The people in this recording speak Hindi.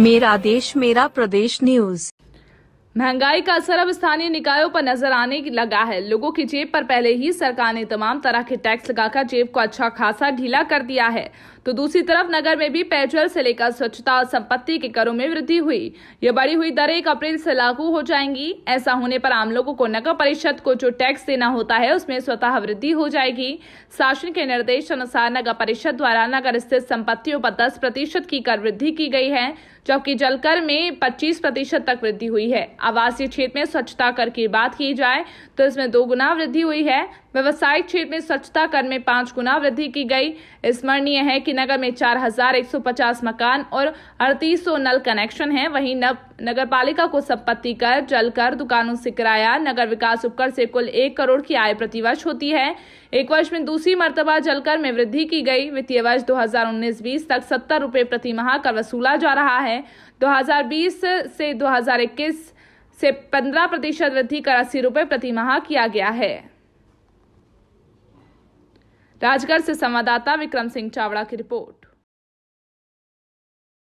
मेरा देश मेरा प्रदेश न्यूज महंगाई का असर अब स्थानीय निकायों पर नजर आने लगा है लोगों की जेब पर पहले ही सरकार ने तमाम तरह के टैक्स लगाकर जेब को अच्छा खासा ढीला कर दिया है तो दूसरी तरफ नगर में भी पेयजल से लेकर स्वच्छता और संपत्ति के करों में वृद्धि हुई यह बढ़ी हुई दर एक अप्रैल से लागू हो जाएंगी ऐसा होने पर आम लोगों को नगर परिषद को जो टैक्स देना होता है उसमें स्वतः वृद्धि हो जाएगी शासन के निर्देश अनुसार नगर परिषद द्वारा नगर स्थित संपत्तियों पर दस प्रतिशत की कर वृद्धि की गई है जबकि जलकर में 25 प्रतिशत तक वृद्धि हुई है आवासीय क्षेत्र में स्वच्छता कर की बात की जाए तो इसमें दो गुना वृद्धि हुई है व्यवसायिक क्षेत्र में स्वच्छता कर में पांच गुना वृद्धि की गई स्मरणीय है कि नगर में 4,150 मकान और अड़तीस नल कनेक्शन हैं वहीं नगर पालिका को संपत्ति कर जल कर दुकानों से किराया नगर विकास उपकर से कुल एक करोड़ की आय प्रतिवर्ष होती है एक वर्ष में दूसरी मरतबा जलकर में वृद्धि की गई वित्तीय वर्ष 2019-20 तक सत्तर रूपए प्रति माह कर वसूला जा रहा है 2020 से 2021 से 15 प्रतिशत वृद्धि कर अस्सी रूपए प्रति माह किया गया है राजगढ़ से संवाददाता विक्रम सिंह चावड़ा की रिपोर्ट